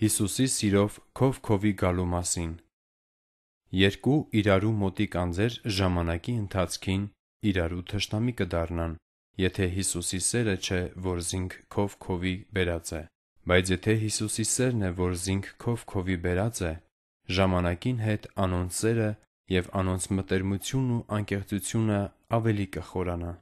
Հիսուսի սիրով քով-քովի գալու մասին։ Երկու իրարու մոտիկ անձեր ժամանակի ընթացքին իրարու թշնամի կդառնան, եթե Հիսուսի սերը չէ, որ զինք քով-քովի բերած է։ Բայց եթե Հիսուսի սերն է, որ զինք քով-քովի բերած է, ժամանակին հետ անոնց սերը եւ անոնց մտերմությունն ու անկեղծությունը ավելի կխորանա։